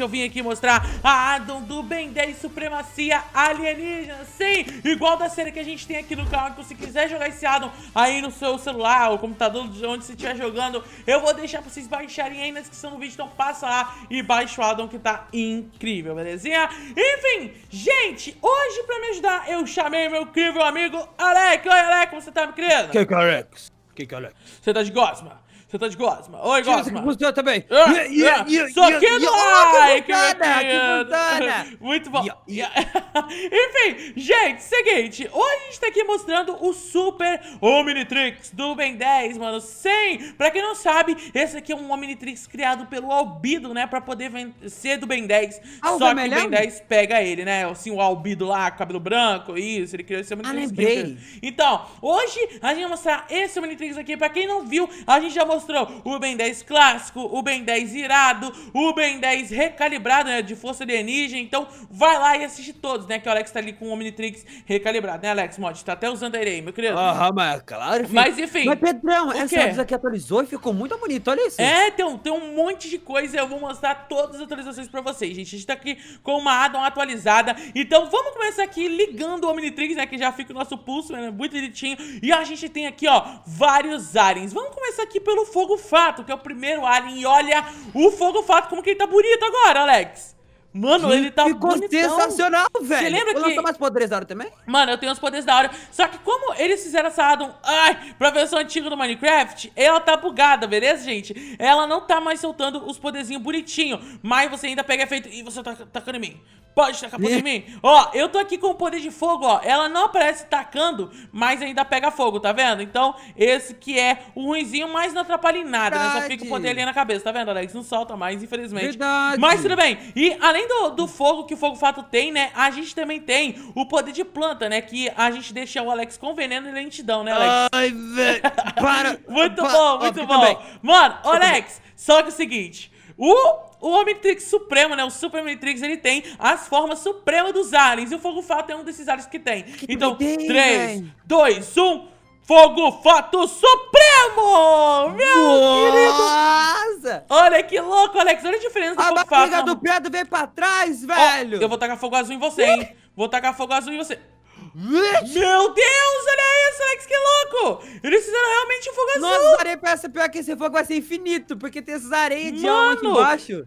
hoje eu vim aqui mostrar a Adam do Ben 10 Supremacia Alienígena. Sim, igual da série que a gente tem aqui no canal. Então se quiser jogar esse Adam aí no seu celular ou computador, onde você estiver jogando, eu vou deixar pra vocês baixarem aí na descrição do vídeo. Então passa lá e baixa o Adam que tá incrível, belezinha? Enfim, gente, hoje pra me ajudar eu chamei meu incrível amigo Alec. Oi, Alec, como você tá, meu querido? Que que é Alex? Que que é Alex? Você tá de gosma? Você tá de gosma. Oi, Tira gosma. também. Yeah, yeah, yeah, Só que like, que funciona, que Muito bom. Enfim, gente, seguinte. Hoje a gente tá aqui mostrando o Super Omnitrix do Ben 10, mano. Sim. Pra quem não sabe, esse aqui é um Omnitrix criado pelo Albido, né? Pra poder ser do Ben 10. Ah, Só que o Ben 10 pega ele, né? Assim, o Albido lá, cabelo branco, isso. Ele criou esse Omnitrix. Ah, lembrei. Então, hoje a gente vai mostrar esse Omnitrix aqui. Pra quem não viu, a gente já mostrou monstrão, o Ben 10 clássico, o Ben 10 irado, o Ben 10 recalibrado, né, de força alienígena, então vai lá e assiste todos, né, que o Alex tá ali com o Omnitrix recalibrado, né, Alex, mod, tá até usando ele aí, meu querido. Aham, mas claro, filho. Mas enfim. Mas Pedrão, essa coisa aqui atualizou e ficou muito bonito, olha isso. É, tem, tem um monte de coisa, eu vou mostrar todas as atualizações pra vocês, gente, a gente tá aqui com uma addon atualizada, então vamos começar aqui ligando o Omnitrix, né, que já fica o nosso pulso, né, muito direitinho, e a gente tem aqui, ó, vários aliens. Vamos começar aqui pelo Fogo Fato, que é o primeiro alien. E olha o Fogo Fato como que ele tá bonito agora, Alex. Mano, que, ele tá Ficou bonitão. sensacional, velho. Você lembra eu que... Lançou mais poderes da hora também? Mano, eu tenho os poderes da hora. Só que como eles fizeram essa addon... Ai, pra versão antiga do Minecraft, ela tá bugada, beleza, gente? Ela não tá mais soltando os poderzinhos bonitinho. Mas você ainda pega efeito... E você tá tacando em mim. Pode tacar fogo em mim. Ó, eu tô aqui com o poder de fogo, ó. Ela não aparece tacando, mas ainda pega fogo, tá vendo? Então, esse que é o ruinzinho, mas não atrapalha em nada, Verdade. né? Só fica o poder ali na cabeça, tá vendo, Alex? Não solta mais, infelizmente. Verdade. Mas tudo bem. E além do, do fogo que o fogo fato tem, né? A gente também tem o poder de planta, né? Que a gente deixa o Alex com veneno e lentidão, né, Alex? Ai, velho. Para. muito bom, muito bom. Mano, Alex, só que é o seguinte... O o Omnitrix Supremo, né? O Super Omnitrix, ele tem as formas supremas dos aliens. E o Fogo Fato é um desses aliens que tem. Que então, ideia, 3, man. 2, 1. Fogo Fato Supremo! Meu Nossa! querido! Olha que louco, Alex. Olha a diferença do a Fogo Fato. A barriga do Pedro vem pra trás, velho! eu vou tacar fogo azul em você, hein? Vou tacar fogo azul em você. Meu Deus, olha isso, Alex, que louco! Eles fizeram realmente um fogo Nossa, azul. Nossa, areia parece pior que esse fogo vai ser infinito, porque tem essas areias de alma aqui embaixo.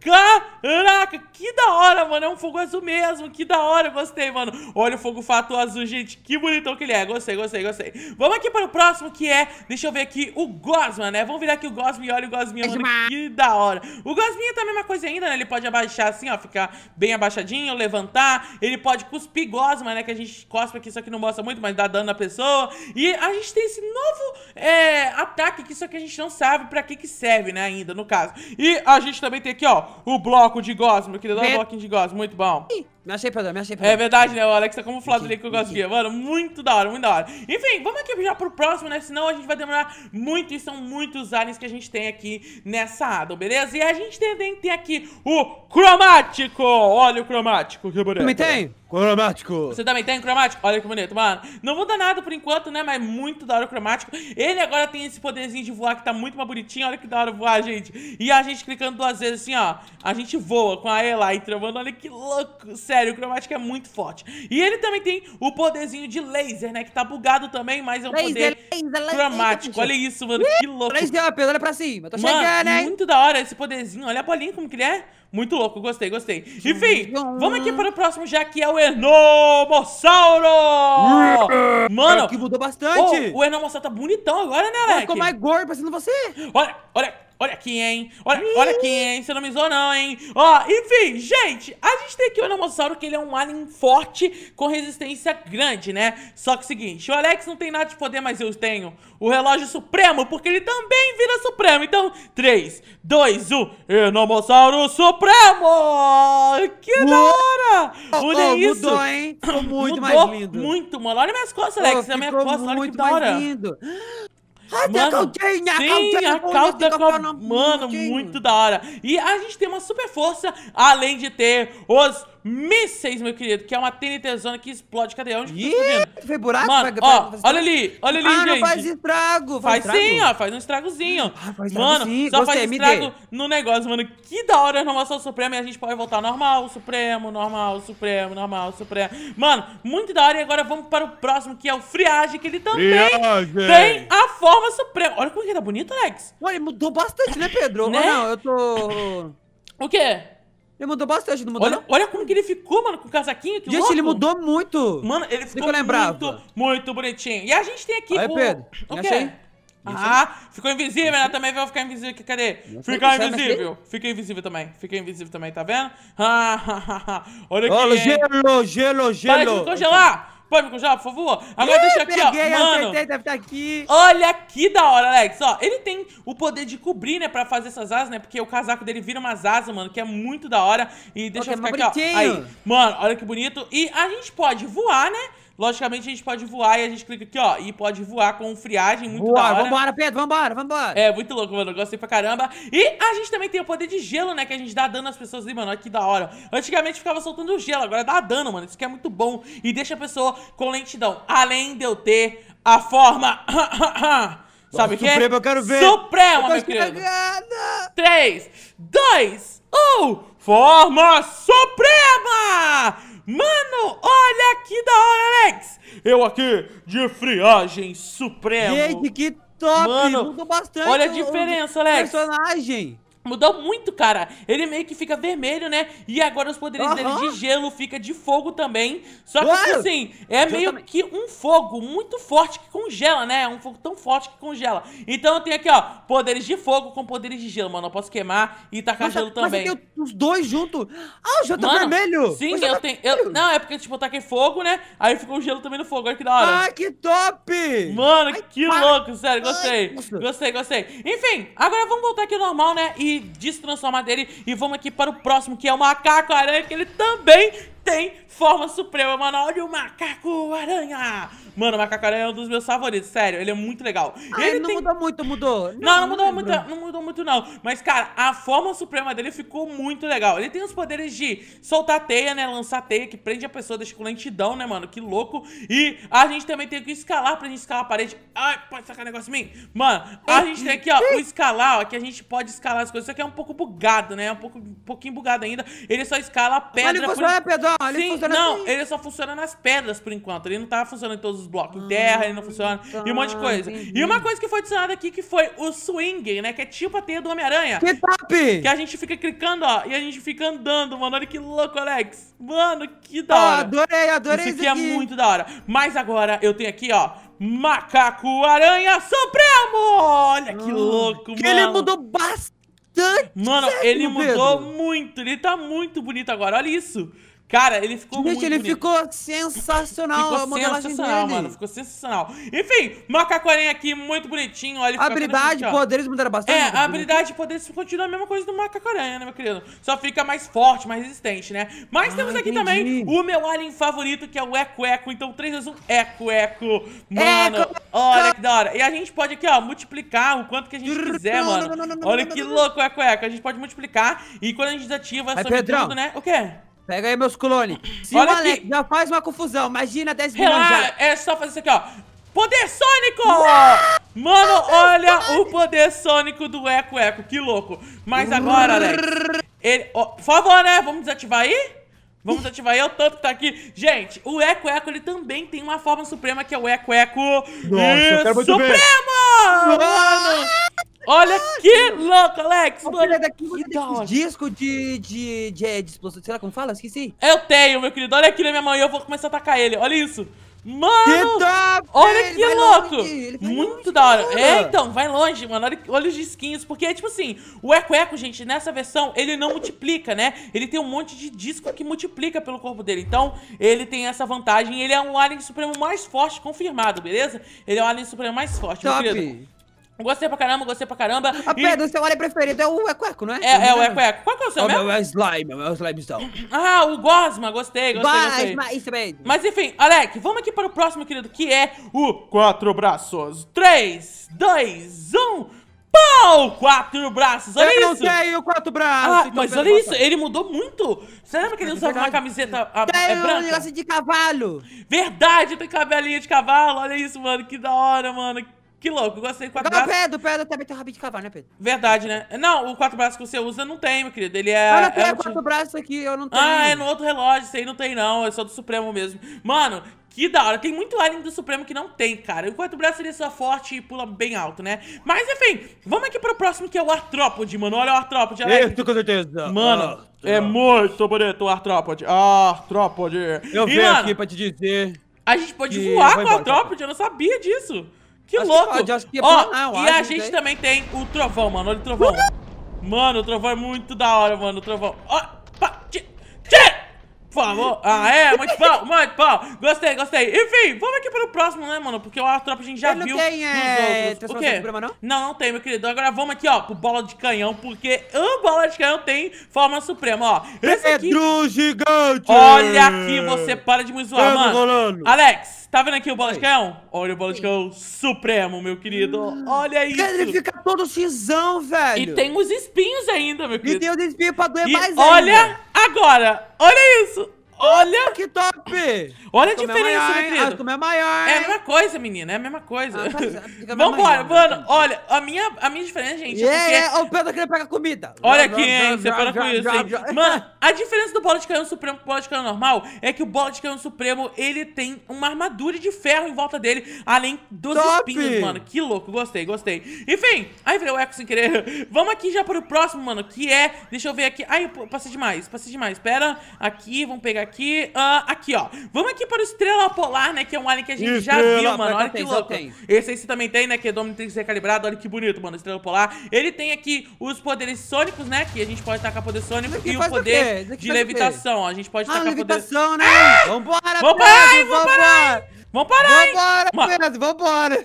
Caraca, que da hora, mano. É um fogo azul mesmo, que da hora, gostei, mano. Olha o fogo fato azul, gente, que bonitão que ele é. Gostei, gostei, gostei. Vamos aqui para o próximo, que é, deixa eu ver aqui, o Gosma, né? Vamos virar aqui o Gosma e olha o Gosminha, é mano, que da hora. O Gosminha tá a mesma coisa ainda, né? Ele pode abaixar assim, ó, ficar bem abaixadinho, levantar. Ele pode cuspir Gosma, né, que a gente cospe aqui isso aqui não mostra muito, mas dá dano na pessoa. E a gente tem esse novo é, ataque, que isso aqui a gente não sabe pra que que serve, né, ainda, no caso. E a gente também tem aqui, ó, o bloco de gosma, meu querido, dar um bloquinho de gosma, muito bom. Me achei perdão, me achei perdão. É verdade, né? O Alex tá camuflado ali com o Gosguia. Mano, muito da hora, muito da hora. Enfim, vamos aqui já pro próximo, né? Senão a gente vai demorar muito e são muitos aliens que a gente tem aqui nessa Adam, beleza? E a gente também tem aqui o Cromático. Olha o Cromático, que bonito. Também tem? Cromático. Você também tem cromático? Olha que bonito, mano. Não muda nada por enquanto, né? Mas muito da hora o cromático. Ele agora tem esse poderzinho de voar que tá muito mais bonitinho. Olha que da hora voar, gente. E a gente clicando duas vezes assim, ó. A gente voa com a Elytra, travando Olha que louco. Cê Sério, o cromático é muito forte. E ele também tem o poderzinho de laser, né? Que tá bugado também, mas é um laser, poder laser, cromático. Laser, olha isso, mano. Que louco. Laser up, olha pra cima. Tô mano, chegando, hein? muito da hora esse poderzinho. Olha a bolinha como que ele é. Muito louco, gostei, gostei. Enfim, vamos aqui para o próximo já, que é o Enomossauro! Mano! É que mudou bastante! Oh, o Enomossauro tá bonitão agora, né, Leque? Ficou mais gordo, parecendo você! Olha, olha, Olha aqui, hein? Olha, olha aqui, hein? Você não me zoou, não, hein? Ó, enfim, gente, a gente tem aqui o Anomossauro, que ele é um alien forte com resistência grande, né? Só que o seguinte, o Alex não tem nada de poder, mas eu tenho o relógio supremo, porque ele também vira supremo. Então, 3, 2, 1, Enomossauro Supremo! Que da hora! Olha oh, isso! Mudou, hein? Ficou muito mudou mais lindo. Muito, mano. Olha minhas costas, Alex. Oh, a minha costa, olha que da hora. Lindo. Ai, mano, caldinha, sim, a calda com a... Mano, muito da hora. E a gente tem uma super força, além de ter os mísseis, meu querido, que é uma TNT zona que explode. Cadê? Onde que yeah, tá Fez buraco? Mano, ó, olha ali, olha ali, ah, gente. Ah, não faz estrago. Faz, faz estrago? sim, ó, faz um estragozinho. Ah, faz mano, sim. só Gostei, faz é estrago no negócio, mano. Que da hora a renovação suprema e a gente pode voltar normal, supremo, normal, supremo, normal, supremo. Mano, muito da hora. E agora vamos para o próximo, que é o friagem, que ele também friagem. tem a forma suprema. Olha como é que tá bonito, Alex. Olha, mudou bastante, né, Pedro? né? Não, eu tô... O quê? Ele mudou bastante, não mudou? Olha, olha como que ele ficou, mano, com o casaquinho. Que gente, louco. ele mudou muito. Mano, ele ficou muito, muito bonitinho. E a gente tem aqui... Aí, o... Pedro, o quê? Ah, ficou invisível, né? também vai ficar invisível aqui, cadê? Ficar invisível. Fica invisível também, fica invisível também, tá vendo? Ah, olha aqui. Olha gelo, gelo, gelo. Para de me congelar. Pode me congelar, por favor? Agora Ih, deixa aqui, peguei, ó. Mano, acertei, deve estar tá aqui. Olha que da hora, Alex. Ó, ele tem o poder de cobrir, né, pra fazer essas asas, né? Porque o casaco dele vira umas asas, mano, que é muito da hora. E deixa okay, eu é ficar aqui, bonitinho. ó. Aí, mano, olha que bonito. E a gente pode voar, né? Logicamente, a gente pode voar e a gente clica aqui, ó, e pode voar com friagem, muito Boa, da hora. Vambora, Pedro, vambora, vambora. É, muito louco, mano, gostei pra caramba. E a gente também tem o poder de gelo, né, que a gente dá dano às pessoas ali, mano, olha que da hora. Antigamente ficava soltando gelo, agora dá dano, mano, isso aqui é muito bom e deixa a pessoa com lentidão. Além de eu ter a forma... Sabe o que? Supremo, eu quero ver. Supremo, meu querido. 3, 2, 1. Forma Suprema! Mano, olha que Flex! Eu aqui de friagem suprema. Gente, que top! Mano, Mudou bastante. Olha a diferença, o, Alex. personagem. Mudou muito, cara. Ele meio que fica vermelho, né? E agora os poderes uhum. dele de gelo fica de fogo também. Só que tipo assim, é meio que um fogo muito forte que congela, né? É um fogo tão forte que congela. Então eu tenho aqui, ó, poderes de fogo com poderes de gelo, mano. Eu posso queimar e tacar mas, gelo mas também. Mas os dois junto Ah, o gelo tá vermelho. Sim, tá eu tenho. Eu, não, é porque, tipo, eu taquei fogo, né? Aí ficou o gelo também no fogo. Olha que da hora. Ah, que top! Mano, Ai, que para. louco, sério. Gostei. Ai, gostei, gostei. Enfim, agora vamos voltar aqui ao normal, né? E destransformar dele. E vamos aqui para o próximo, que é o macaco aranha, que ele também tem forma suprema, mano. Olha o macaco aranha. Mano, o macaco aranha é um dos meus favoritos, sério. Ele é muito legal. ele não tem... mudou muito, mudou? Não, não, não mudou muito, não mudou muito não. Mas, cara, a forma suprema dele ficou muito legal. Ele tem os poderes de soltar teia, né? Lançar teia, que prende a pessoa, deixa com lentidão, né, mano? Que louco. E a gente também tem que escalar pra gente escalar a parede. Ai, pode sacar negócio em mim. Mano, a gente tem aqui, ó, o escalar, ó, que a gente pode escalar as coisas. Isso aqui é um pouco bugado, né? É um, pouco, um pouquinho bugado ainda. Ele só escala a pedra... Olha, por... é pedra ele Sim, funciona não, assim? ele só funciona nas pedras por enquanto. Ele não tá funcionando em todos os blocos. Em ah, terra, ele não funciona. e um monte de tá, coisa. Entendi. E uma coisa que foi adicionada aqui, que foi o swing, né? Que é tipo a teia do Homem-Aranha. Que top! Que a gente fica clicando, ó, e a gente fica andando, mano. Olha que louco, Alex. Mano, que da hora. Ah, adorei, adorei isso aqui. Isso aqui é muito da hora. Mas agora eu tenho aqui, ó, Macaco Aranha Supremo! Olha que ah, louco, que mano. Ele mudou bastante. Mano, ele mudou muito. Ele tá muito bonito agora. Olha isso. Cara, ele ficou Gente, muito ele bonito. ficou sensacional. Ficou a modelagem sensacional, mano. Ficou sensacional. Enfim, macaco aqui, muito bonitinho. Olha, ele habilidade, poderes mudaram bastante. É, habilidade e poderes continua a mesma coisa do macaco né, meu querido? Só fica mais forte, mais resistente, né? Mas ah, temos aqui entendi. também o meu alien favorito, que é o Eco Eco. Então, 3, vezes 1, Eco Eco. Mano, eco. olha que da hora. E a gente pode aqui, ó, multiplicar o quanto que a gente quiser, mano. Olha que louco o Eco Eco. A gente pode multiplicar e quando a gente ativa, é some Pedrão. tudo, né? O quê? Pega aí meus clones. Se Olha o Alex aqui. já faz uma confusão, imagina 10 milhões já. É só fazer isso aqui, ó. Poder sônico! Não! Mano, Não, olha o poder sônico do Eco Eco, que louco. Mas uhum. agora, Alex, ele... Oh, por favor, né? Vamos desativar aí? Vamos ativar aí é o tanto que tá aqui. Gente, o Eco Eco, ele também tem uma forma suprema, que é o Eco Eco... Nossa, e... Supremo! Mano! Olha que louco, Alex! Mano, daqui, que da disco de, de, de, é, de explosão, sei lá como fala, esqueci. Eu tenho, meu querido. Olha aqui na minha mão e eu vou começar a atacar ele. Olha isso. Mano! Top, tá olha que louco! Longe, Muito longe, da hora. É, então, vai longe, mano. Olha, olha os disquinhos. Porque, tipo assim, o Eco Eco, gente, nessa versão, ele não multiplica, né? Ele tem um monte de disco que multiplica pelo corpo dele. Então, ele tem essa vantagem. Ele é um Alien Supremo mais forte, confirmado, beleza? Ele é o Alien Supremo mais forte, Top. meu querido. Gostei pra caramba, gostei pra caramba. A ah, e... Pedro, seu olho preferido é o eco não é? É, é o eco Qual que é o seu oh, é o Slime, é o Slimezão. Ah, o Gosma, gostei, gostei, Gosma, gostei. isso mesmo. Mas enfim, Alec, vamos aqui para o próximo, querido, que é o Quatro Braços. Três, dois, um. Pau! Quatro braços, olha isso! Eu não tenho quatro braços! Ah, então mas olha isso, ele mudou muito! Você lembra que ele é usava uma camiseta a, é branca? um negócio de cavalo! Verdade, tem cabelinho de cavalo, olha isso, mano, que da hora, mano! Que louco, eu gostei do quatro não, braços. Pedro, Pedro também tem rabinho de cavalo, né, Pedro? Verdade, né? Não, o quatro braços que você usa não tem, meu querido. Ele é. Olha, tem é quatro braços aqui, eu não tenho. Ah, é no outro relógio, isso aí não tem, não. É só do Supremo mesmo. Mano, que da hora. Tem muito alien do Supremo que não tem, cara. O Quatro Braços ele é só forte e pula bem alto, né? Mas, enfim, vamos aqui pro próximo, que é o Artrópode, mano. Olha o Artrópode. É Isso, com certeza. Mano, ah, é muito bonito o Artrópode. Artrópode. Eu venho aqui pra te dizer... A gente pode voar com o Artrópode, eu não sabia disso. Que acho louco. Que pode, que é Ó, ah, e a gente também tem o trovão, mano. Olha o trovão. Mano, o trovão é muito da hora, mano. O trovão. Ó, pá, tchê, tchê. Por favor. Ah, é, muito pau, muito pau. Gostei, gostei. Enfim, vamos aqui para o próximo, né, mano? Porque o Artrop a gente já não viu tem, é... outros. O quê? não? não, não tem, meu querido. Agora vamos aqui, ó, pro bola de canhão, porque a bola de canhão tem forma suprema, ó. Esse aqui... Pedro gigante! Olha aqui, você para de me zoar, Pedro mano. Rolando. Alex, tá vendo aqui o bola de canhão? Olha o bola de canhão supremo, meu querido. Olha isso. fica todo xizão, velho. E tem os espinhos ainda, meu querido. E tem os espinhos pra doer e mais olha ainda. Olha agora, olha isso. Olha! Que top! Olha a diferença, maior, meu querido. é maior. É a mesma coisa, menina. É a mesma coisa. Ah, é, tá, Vambora, mano. Olha, a minha, a minha diferença, gente, é yeah, é porque... Olha o Pedro tá querendo pegar comida. Olha aqui, hein. Você para com isso, hein. Mano, a diferença do bolo de canhão supremo pro bolo de canhão normal é que o bolo de canhão supremo, ele tem uma armadura de ferro em volta dele, além dos top. espinhos, mano. Que louco. Gostei, gostei. Enfim, aí veio o eco sem querer. Vamos aqui já pro próximo, mano, que é... Deixa eu ver aqui. Ai, passei demais, passei demais. Pera, aqui, vamos pegar aqui aqui. Uh, aqui, ó. Vamos aqui para o Estrela Polar, né? Que é um alien que a gente Estrela, já viu, mano. Olha que louco. Esse aí você também tem, né? Que é Dominatrix recalibrado. Olha que bonito, mano. Estrela Polar. Ele tem aqui os poderes sônicos, né? Que a gente pode tacar poder sônico e o poder o de levitação. Ó. A gente pode ah, tacar levitação, poder... né? Ah! Vambora, Vambora, vambora! Vamos parar, hein? Vambora, mano, vambora!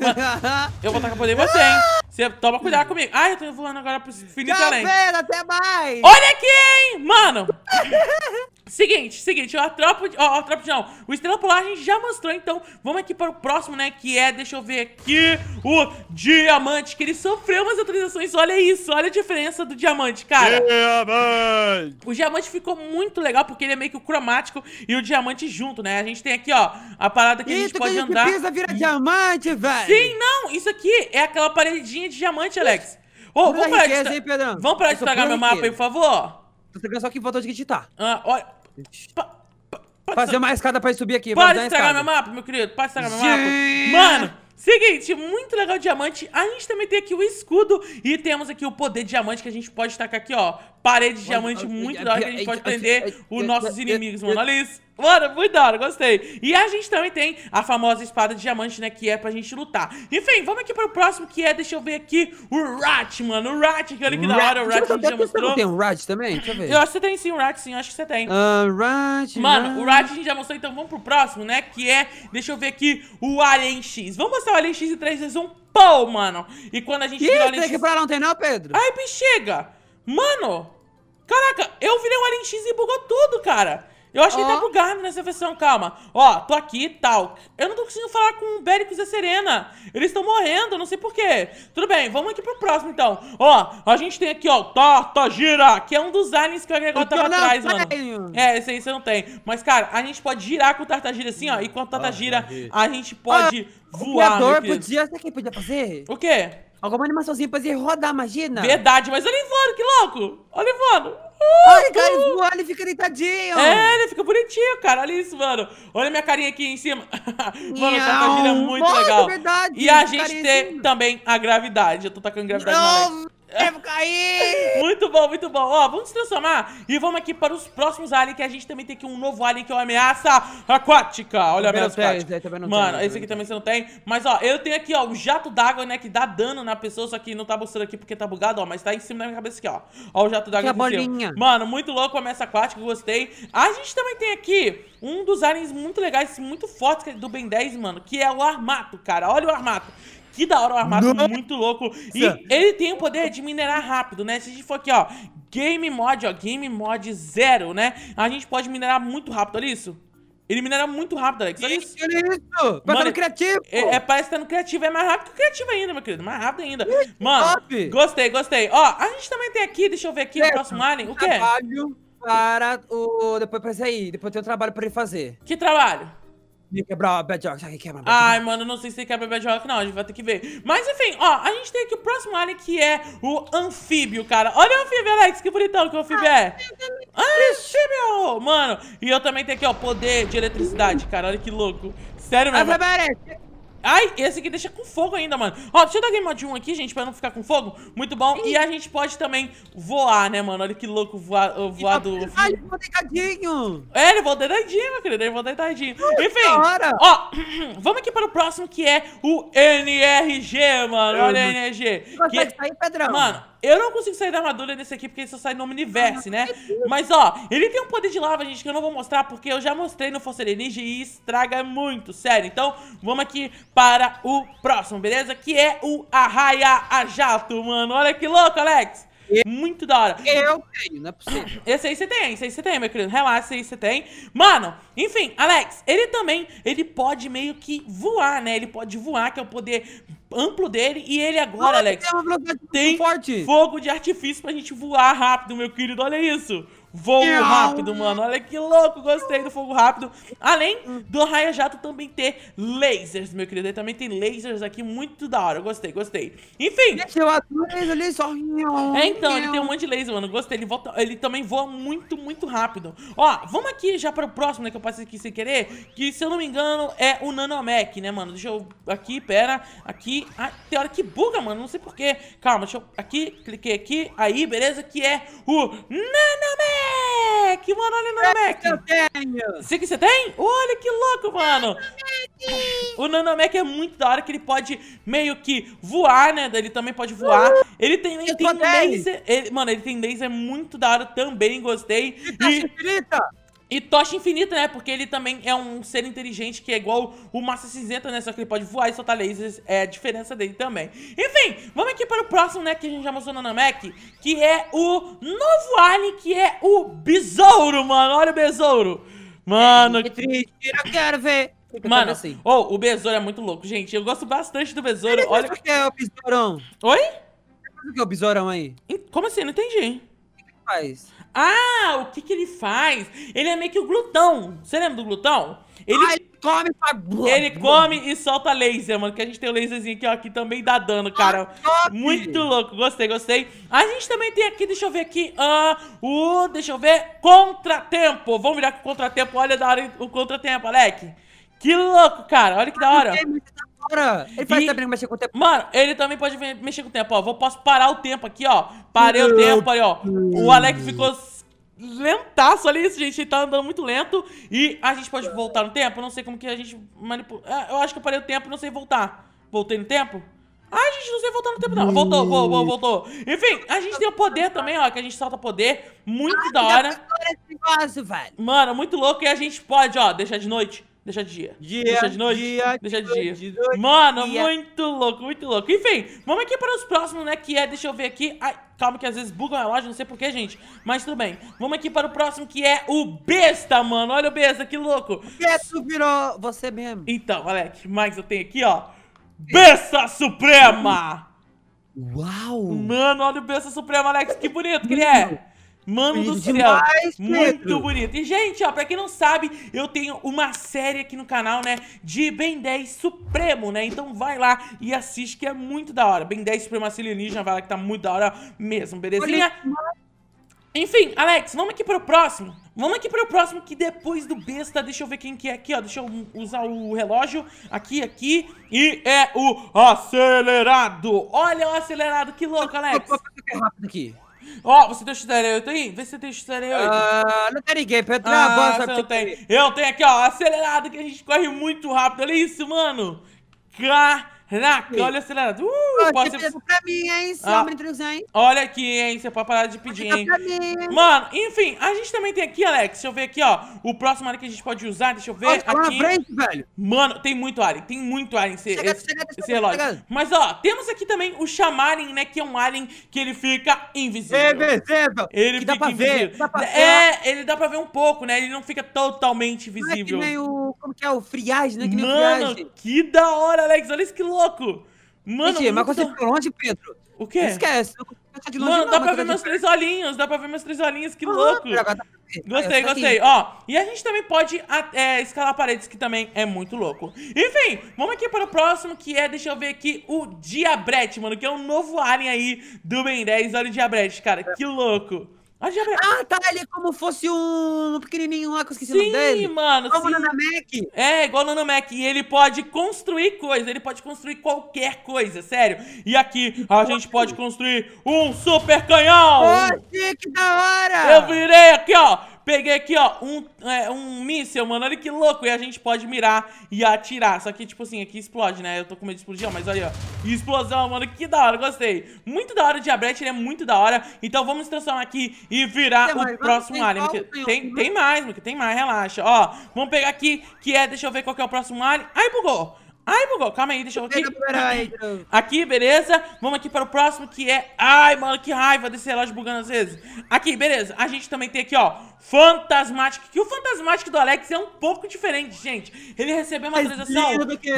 eu vou tacar poder em você, hein? Você toma cuidado ah! comigo. Ai, ah, eu tô voando agora pro finito além. até mais! Olha aqui, hein? Mano! Seguinte, seguinte, a tropa de. Ó, a tropa de não. O Estrela Polar a gente já mostrou, então vamos aqui para o próximo, né? Que é, deixa eu ver aqui, o Diamante, que ele sofreu umas atualizações. Olha isso, olha a diferença do Diamante, cara. Diamante! O Diamante ficou muito legal porque ele é meio que o cromático e o Diamante junto, né? A gente tem aqui, ó, a parada que a gente pode que a gente andar. precisa virar e... diamante, velho! Sim, não! Isso aqui é aquela paredinha de diamante, Alex. Ô, oh, vamos parar de. Vamos parar de estragar meu mapa aí, por favor? Tô só que voltou de digitar. Tá. Ah, olha. Fazer uma escada pra subir aqui. Para estragar meu mapa, meu querido. Para estragar meu mapa. Mano, Seguinte, muito legal diamante. A gente também tem aqui o escudo e temos aqui o poder de diamante que a gente pode tacar aqui, ó. Parede de diamante muito da hora que a gente pode prender os nossos inimigos, mano. Olha isso. Mano, muito da hora, gostei. E a gente também tem a famosa espada de diamante, né, que é pra gente lutar. Enfim, vamos aqui pro próximo, que é, deixa eu ver aqui, o Rat, mano. O Rat, que olha que da hora, o Rat já mostrou. Você não tem um Rat também? Deixa eu ver. Eu acho que você tem sim, o um Rat sim, eu acho que você tem. Uh, Rat, Mano, Rat. o Rat a gente já mostrou, então vamos pro próximo, né, que é, deixa eu ver aqui, o Alien X. Vamos mostrar o Alien X em 3, 2, 1, pô, mano. E quando a gente Ih, vira o Alien X... Ih, pra lá não tem não, Pedro? Ai, bexiga. Mano, caraca, eu virei o Alien X e bugou tudo, cara. Eu acho que ele tá bugado nessa versão, calma. Ó, tô aqui e tal. Eu não tô conseguindo falar com o Bérico e Zé Serena. Eles estão morrendo, não sei porquê. Tudo bem, vamos aqui pro próximo então. Ó, a gente tem aqui, ó, Torta Gira, que é um dos aliens que o agregado tava atrás, tenho. mano. É, esse aí você não tem. Mas, cara, a gente pode girar com o Tartagira assim, ó. E com o Tartagira, a gente pode ah, voar, o podia, sabe o que podia fazer? O quê? Alguma animaçãozinha pra fazer rodar, imagina. Verdade, mas olha voando, que louco. Olha voando. Ai, cara, ele ele fica deitadinho. É, ele fica bonitinho, cara. Olha isso, mano. Olha minha carinha aqui em cima. mano, essa carinha é muito Nossa, legal. É verdade, e a gente tem também a gravidade. Eu tô tacando gravidade Não. na Alex. É, vou cair! Muito bom, muito bom. Ó, vamos se transformar e vamos aqui para os próximos aliens, que a gente também tem aqui um novo alien, que é uma ameaça aquática. Olha também a ameaça aquática. Mano, esse aqui também você não tem. Mas, ó, eu tenho aqui, ó, o jato d'água, né, que dá dano na pessoa, só que não tá mostrando aqui porque tá bugado, ó, mas tá em cima da minha cabeça aqui, ó. Ó o jato d'água é assim, bolinha. Mano, muito louco a ameaça aquática, gostei. A gente também tem aqui um dos aliens muito legais, muito fortes, é do Ben 10, mano, que é o Armato, cara. Olha o Armato que da hora o armário, Não. muito louco. E Sim. ele tem o poder de minerar rápido, né? Se a gente for aqui, ó, Game Mod, ó, Game Mod zero, né? A gente pode minerar muito rápido, olha isso. Ele minera muito rápido, Alex. Olha isso. Olha isso. tá no criativo. É, é, parece que tá no criativo. É mais rápido que o criativo ainda, meu querido. Mais rápido ainda. Mano, top. gostei, gostei. Ó, a gente também tem aqui, deixa eu ver aqui, é, o próximo alien. O quê? Trabalho para o... Depois pra sair. Depois tem um trabalho pra ele fazer. Que trabalho? quebrar a Bedrock, será que quebra a Bedrock? Ai, mano, não sei se quebra a Bedrock, não, a gente vai ter que ver. Mas enfim, ó, a gente tem aqui o próximo alien que é o anfíbio, cara. Olha o anfíbio, Alex, que bonitão que o anfíbio é. meu Mano, e eu também tenho aqui, ó, poder de eletricidade, cara, olha que louco. Sério mesmo. Ai, esse aqui deixa com fogo ainda, mano. Ó, deixa eu dar game de um aqui, gente, pra não ficar com fogo. Muito bom. Sim. E a gente pode também voar, né, mano? Olha que louco voar, voar do... Ai, ah, ah, ele voou deitadinho! É, ele voou deitadinho, meu querido. Ele voou deitadinho. Ai, Enfim, hora. ó, vamos aqui para o próximo, que é o NRG, mano. Olha o NRG. Você que... sair, Pedrão? Mano, eu não consigo sair da armadura desse aqui, porque ele só sai no universo, né? Mas, ó, ele tem um poder de lava, gente, que eu não vou mostrar, porque eu já mostrei no Força Alienígena e estraga muito, sério. Então, vamos aqui para o próximo, beleza? Que é o Arraia a Jato, mano. Olha que louco, Alex! Muito da hora. Eu tenho, não é possível. Esse aí você tem, esse aí você tem, meu querido. Relaxa, esse aí você tem. Mano, enfim, Alex, ele também, ele pode meio que voar, né? Ele pode voar, que é o poder amplo dele e ele agora, Alex, tem, tem fogo de artifício pra gente voar rápido, meu querido. Olha isso. Voo rápido, mano. Olha que louco. Gostei do fogo rápido. Além do Raia Jato também ter lasers, meu querido. Ele também tem lasers aqui. Muito da hora. Gostei, gostei. Enfim. eu ali só. É, então. Ele tem um monte de laser, mano. Gostei. Ele, volta, ele também voa muito, muito rápido. Ó, vamos aqui já pro próximo, né? Que eu passei aqui sem querer. Que, se eu não me engano, é o Nanomec, né, mano? Deixa eu... Aqui, pera. Aqui. Ah, tem hora que buga, mano. Não sei porquê. Calma, deixa eu... Aqui, cliquei aqui. Aí, beleza? Que é o Nanomec! Mano, olha o é, Nanomec! Eu tenho! Você que você tem? Olha que louco, mano! O Nanomec é muito da hora que ele pode meio que voar, né? Ele também pode voar. Uh! Ele tem, ele tem laser. Ele, mano, ele tem laser muito da hora também, gostei. Tá e... Frita, e tocha infinita, né? Porque ele também é um ser inteligente que é igual o Massa Cinzenta, né? Só que ele pode voar e soltar lasers. É a diferença dele também. Enfim, vamos aqui para o próximo, né? Que a gente já mostrou na Namek. Que é o novo alien, que é o Besouro, mano. Olha o Besouro. Mano, que triste. Eu quero ver. Mano, assim. oh, o Besouro é muito louco, gente. Eu gosto bastante do Besouro. É olha o que é o Besourão. Oi? É o que é o Besourão aí? Como assim? Não entendi. O que faz? Ah, o que que ele faz? Ele é meio que o glutão. Você lembra do glutão? Ele, ah, ele come e Ele come e solta laser, mano. Que a gente tem o laserzinho aqui, ó, que também dá dano, ah, cara. Ah, Muito louco. Gostei, gostei. A gente também tem aqui, deixa eu ver aqui, uh, o, deixa eu ver, contratempo. Vamos virar com o contratempo. Olha da hora o contratempo, Alec. Que louco, cara. Olha que da hora hora. Ele pode também mexer com o tempo. Mano, ele também pode mexer com o tempo. Ó, vou, posso parar o tempo aqui, ó. Parei o tempo aí, ó. O Alex ficou lentaço isso, gente. Ele tá andando muito lento. E a gente pode voltar no tempo? Não sei como que a gente manipula. É, eu acho que eu parei o tempo não sei voltar. Voltei no tempo? A ah, gente, não sei voltar no tempo, não. Voltou, voltou, voltou. Enfim, a gente tem o poder também, ó. Que a gente solta poder. Muito Ai, ah, da hora. velho. Mano, muito louco. E a gente pode, ó, deixar de noite deixa de dia. dia deixa de noite, dia, deixa de dia. dia. Mano, dia. muito louco, muito louco. Enfim, vamos aqui para os próximos, né, que é, deixa eu ver aqui. Ai, calma que às vezes bugam a loja, não sei porquê, gente. Mas tudo bem. Vamos aqui para o próximo, que é o Besta, mano. Olha o Besta, que louco. Besta virou você mesmo. Então, Alex, mas mais eu tenho aqui, ó. Besta Suprema! Uau! Mano, olha o Besta Suprema, Alex, que bonito que ele é! Mano do céu, demais, muito bonito. E, gente, ó, pra quem não sabe, eu tenho uma série aqui no canal, né, de Ben 10 Supremo, né? Então vai lá e assiste, que é muito da hora. Ben 10 Supremacia Alienígena, vai lá que tá muito da hora mesmo, belezinha? Enfim, Alex, vamos aqui pro próximo. Vamos aqui pro próximo, que depois do besta, deixa eu ver quem que é aqui, ó. Deixa eu usar o relógio aqui, aqui. E é o acelerado. Olha o acelerado, que louco, Alex. Eu, eu, eu, eu, rápido aqui. Ó, oh, você tem o X-38 aí? Vê se você tem o X-38. Ah, não tem ninguém, Pedro. Ah, você não tem. Eu tenho aqui, ó, acelerado, que a gente corre muito rápido. Olha isso, mano. Caramba. Renato, olha o acelerador. Uh, Ô, pode ser... pra mim, hein? Ah, hein? Olha aqui, hein? Você pode parar de pedir, hein? Pra mim. Mano, enfim, a gente também tem aqui, Alex. Deixa eu ver aqui, ó. O próximo área que a gente pode usar, deixa eu ver. Nossa, aqui. Frente, velho. Mano, tem muito alien. Tem muito alien esse, chega, esse, chega, esse relógio. Chega. Mas, ó, temos aqui também o Chamarin, né? Que é um alien que ele fica invisível. É invisível. Ele que dá pra invisível. Ver, dá pra é, ele dá pra ver um pouco, né? Ele não fica totalmente visível. Não é que nem o... Como que é? O friagem, né? Que Mano, que da hora, Alex. Olha isso que louco louco? Mano, Mentira, mas você ficou onde Pedro. O quê? Esquece. De longe, Mano, não, dá pra ver meus três olhinhos, dá pra ver meus três olhinhos, que ah, louco. Gostei, tá gostei. Ó, e a gente também pode é, escalar paredes, que também é muito louco. Enfim, vamos aqui para o próximo, que é, deixa eu ver aqui, o Diabrete, mano, que é um novo alien aí do Ben 10. Olha o Diabrete, cara, que louco. Ah, tá, ele é como fosse um pequenininho lá que eu esqueci sim, o nome dele. Sim, mano. Como sim. o Nanamec. É, igual o Nanamec. E ele pode construir coisa, ele pode construir qualquer coisa, sério. E aqui a gente pode construir um super canhão. Pode que da hora! Eu virei aqui, ó. Peguei aqui, ó, um, é, um míssel, mano. Olha que louco. E a gente pode mirar e atirar. Só que, tipo assim, aqui explode, né? Eu tô com medo de explodir, ó. Mas olha, ó. Explosão, mano. Que da hora. Gostei. Muito da hora o diabrete. Ele é muito da hora. Então vamos transformar aqui e virar tem o mais, próximo alien. tem, tem, né? tem mais, mano. Tem mais, relaxa. Ó, vamos pegar aqui, que é... Deixa eu ver qual que é o próximo alien. Ai, bugou. Ai, bugou. calma aí, deixa eu aqui. Aqui, beleza? Vamos aqui para o próximo, que é... Ai, mano, que raiva desse relógio bugando às vezes. Aqui, beleza. A gente também tem aqui, ó, Fantasmatic. Que o Fantasmatic do Alex é um pouco diferente, gente. Ele recebeu uma atualização...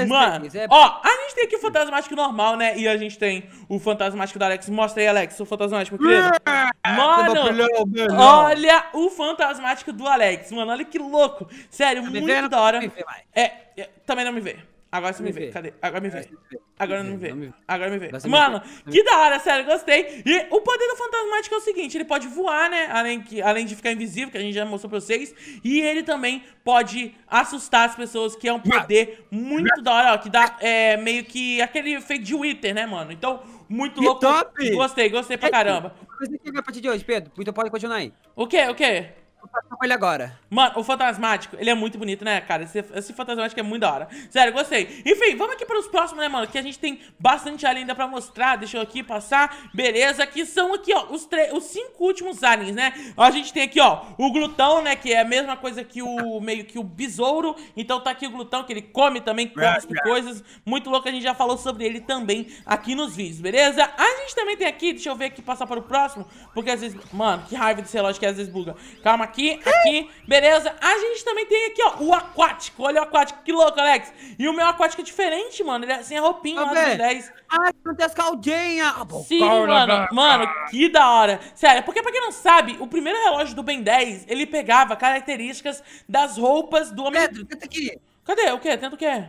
Mano, ó, a gente tem aqui o Fantasmatic normal, né? E a gente tem o Fantasmatic do Alex. Mostra aí, Alex, o Fantasmatic, meu querido. Ah, mano, tá olha o Fantasmatic do Alex, mano. Olha que louco. Sério, tá muito da hora. É, é, também não me vê. Agora você me, me vê. vê. Cadê? Agora me vê. Agora não me vê. Agora me vê. Mano, que da hora, sério, gostei. E o poder do Fantasmático é o seguinte, ele pode voar, né? Além, que, além de ficar invisível, que a gente já mostrou pra vocês. E ele também pode assustar as pessoas, que é um poder muito da hora, ó. Que dá é, meio que aquele efeito de Wither, né, mano? Então, muito que louco. Top. Gostei, gostei pra caramba. mas o que é a partir de hoje, Pedro. Então pode continuar aí. O quê? O quê? com ele agora. Mano, o Fantasmático, ele é muito bonito, né, cara? Esse, esse Fantasmático é muito da hora. Sério, gostei. Enfim, vamos aqui para os próximos, né, mano? Que a gente tem bastante alien ainda pra mostrar. Deixa eu aqui passar. Beleza, que são aqui, ó, os, os cinco últimos aliens, né? A gente tem aqui, ó, o glutão, né, que é a mesma coisa que o, meio que o besouro. Então tá aqui o glutão, que ele come também, come coisas. Muito louco, a gente já falou sobre ele também aqui nos vídeos, beleza? A gente também tem aqui, deixa eu ver aqui, passar para o próximo. Porque às vezes, mano, que raiva desse relógio que às vezes buga. Calma Aqui, aqui, beleza. A gente também tem aqui, ó, o aquático. Olha o aquático, que louco, Alex. E o meu aquático é diferente, mano. Ele é sem roupinha, lá dos 10. Ah, não tem as caldinhas. Ah, Sim, mano. Mano, que da hora. Sério, porque pra quem não sabe, o primeiro relógio do Ben 10, ele pegava características das roupas do homem... Pedro, tenta aqui. Cadê? O quê? Tenta o quê?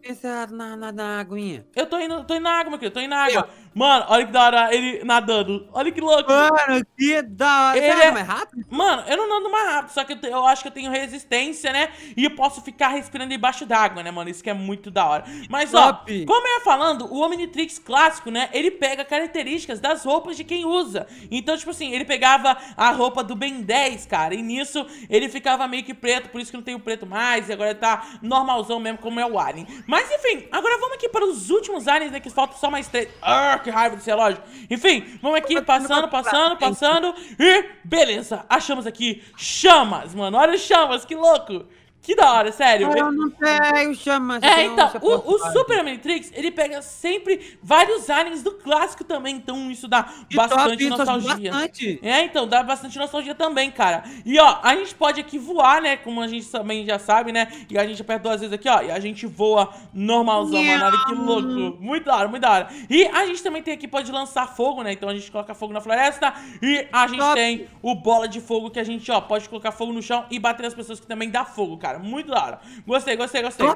Pensa na, na, na aguinha. Eu tô indo, tô indo na água, meu querido. Tô indo na água. Eu. Mano, olha que da hora ele nadando. Olha que louco. Mano, que da hora. Ele Você é... mais rápido? Mano, eu não ando mais rápido, só que eu, eu acho que eu tenho resistência, né? E eu posso ficar respirando debaixo d'água, né, mano? Isso que é muito da hora. Mas, Top. ó, como eu ia falando, o Omnitrix clássico, né? Ele pega características das roupas de quem usa. Então, tipo assim, ele pegava a roupa do Ben 10, cara. E nisso ele ficava meio que preto, por isso que não tem o preto mais. E agora tá normalzão mesmo, como é o Alien. Mas, enfim, agora vamos aqui para os últimos aliens, né? Que falta só mais três. Arr! Ah! que raiva desse relógio. Enfim, vamos aqui, passando, passando, passando. E beleza, achamos aqui chamas, mano. Olha chamas, que louco. Que da hora, sério. Ah, eu não pego chama. É, então, o, o Super Matrix, ele pega sempre vários aliens do clássico também, então isso dá e bastante top, nostalgia. Bastante. É, então, dá bastante nostalgia também, cara. E ó, a gente pode aqui voar, né, como a gente também já sabe, né, e a gente aperta duas vezes aqui, ó, e a gente voa normalzão, yeah. mano, que louco. Muito da hora, muito da hora. E a gente também tem aqui, pode lançar fogo, né, então a gente coloca fogo na floresta e a gente top. tem o bola de fogo que a gente, ó, pode colocar fogo no chão e bater as pessoas que também dá fogo, cara cara. Muito da hora. Gostei, gostei, gostei.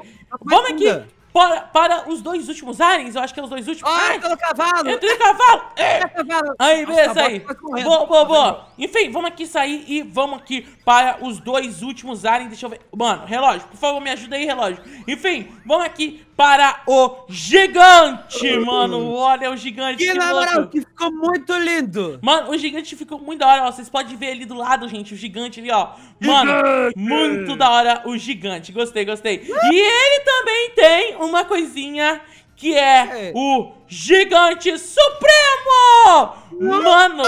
Vamos aqui para, para os dois últimos aliens. Eu acho que é os dois últimos. Ah, entrou no cavalo! Entrou no cavalo! É. cavalo! Aí, beleza, aí. Tá boa, boa, boa. Tá Enfim, vamos aqui sair e vamos aqui para os dois últimos aliens. Deixa eu ver. Mano, relógio, por favor, me ajuda aí, relógio. Enfim, vamos aqui para o gigante, mano. Olha é o gigante. Que moral, que ficou muito lindo. Mano, o gigante ficou muito da hora, ó. Vocês podem ver ali do lado, gente, o gigante ali, ó. Mano, gigante. muito da hora o gigante. Gostei, gostei. E ele também tem uma coisinha que é, é. o Gigante Supremo! Mano!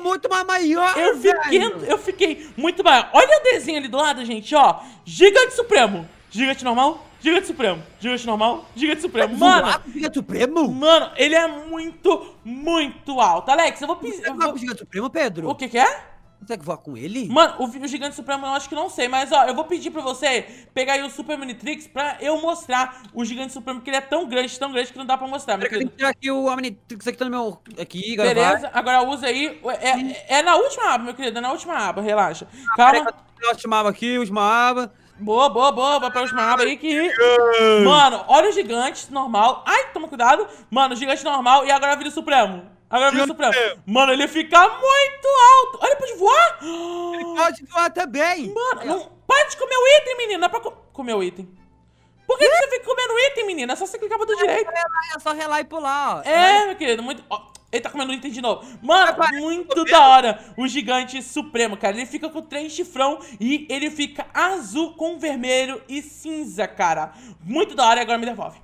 muito maior, eu fiquei, velho. eu fiquei muito maior. Olha o desenho ali do lado, gente, ó. Gigante Supremo. Gigante normal, Gigante Supremo. Gigante normal, Gigante Supremo. Mano, Gigante Supremo? Mano, ele é muito, muito alto. Alex, eu vou pisar. Você vou... com o Gigante Supremo, Pedro? O que, que é? Consegue voar com ele? Mano, o, o, Gigante Supremo eu acho que não sei, mas ó, eu vou pedir pra você pegar aí o Super Minitrix pra eu mostrar o Gigante Supremo, que ele é tão grande, tão grande que não dá pra mostrar, meu querido. tirar aqui o Omnitrix aqui tá no meu... aqui, galera. Beleza, agora usa aí. É, é, na última aba, meu querido, é na última aba, relaxa. Ah, Calma. Ah, última aba aqui, última aba. Boa, boa, boa. Vai pra última aba aí que... Mano, olha o gigante normal. Ai, toma cuidado. Mano, gigante normal e agora vira o supremo. Agora vira o supremo. Mano, ele fica muito alto. Olha, ele pode voar. Ele pode voar também. Mano, não... para de comer o item, menina. Não é pra comer o item. Por que, que, você fica comendo item, menina? É só você clicar pra do é, direito. É, é só relar e pular, ó. É, meu querido, muito. Ele tá comendo o item de novo. Mano, muito da hora o gigante supremo, cara. Ele fica com três chifrão e ele fica azul com vermelho e cinza, cara. Muito da hora. Agora me devolve.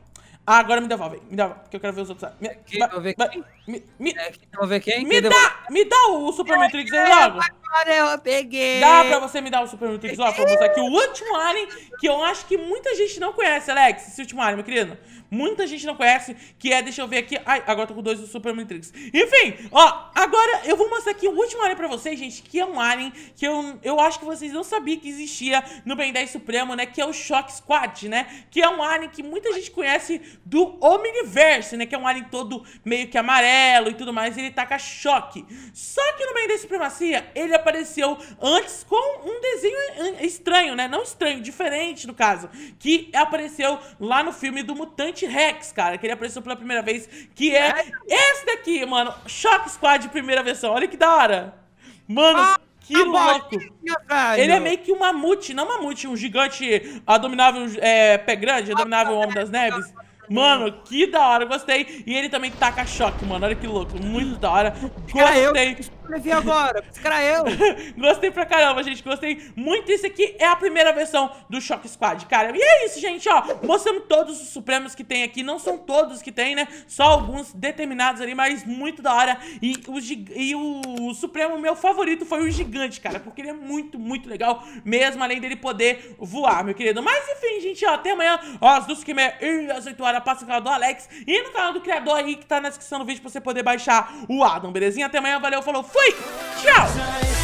Agora me devolve. Me devolve, porque eu quero ver os outros. Me... Aqui, vai, vai. Me, me, é, ver quem? Me, dá, me dá o Super Matrix aí logo. Agora eu peguei. Dá pra você me dar o Super Matrix logo? Pra mostrar aqui o último alien, que eu acho que muita gente não conhece, Alex. Esse último alien, meu querido. Muita gente não conhece, que é, deixa eu ver aqui. Ai, agora tô com dois do Super Matrix. Enfim, ó, agora eu vou mostrar aqui o último alien pra vocês, gente, que é um alien que eu, eu acho que vocês não sabiam que existia no Ben 10 Supremo, né? Que é o Shock Squad, né? Que é um alien que muita gente conhece do Omniverse, né? Que é um alien todo meio que amarelo amarelo e tudo mais, ele taca choque. Só que no meio da supremacia, ele apareceu antes com um desenho eh, estranho, né? Não estranho, diferente no caso, que apareceu lá no filme do Mutante Rex, cara, que ele apareceu pela primeira vez, que é, é? esse daqui, mano, Shock Squad primeira versão. Olha que da hora. Mano, ah! Que louco! Bolinha, ele é meio que um mamute, não mamute, um gigante abominável, é, pé grande, ah, abominável homem das é, neves. Mano, que da hora, gostei. E ele também taca choque, mano. Olha que louco. Muito da hora. Hum, gostei. Escrevi agora, cara eu. gostei pra caramba, gente. Gostei muito. Isso aqui é a primeira versão do Shock Squad, cara. E é isso, gente, ó. Mostrando todos os Supremos que tem aqui. Não são todos que tem, né? Só alguns determinados ali, mas muito da hora. E o, e o, Supremo, meu favorito, foi o Gigante, cara. Porque ele é muito, muito legal. Mesmo além dele poder voar, meu querido. Mas enfim, gente, ó. Até amanhã, ó, as duas que me... e às 8 horas agora passa no canal do Alex e no canal do criador aí que tá na descrição do vídeo pra você poder baixar o Adam, belezinha? Até amanhã, valeu, falou, fui! Tchau!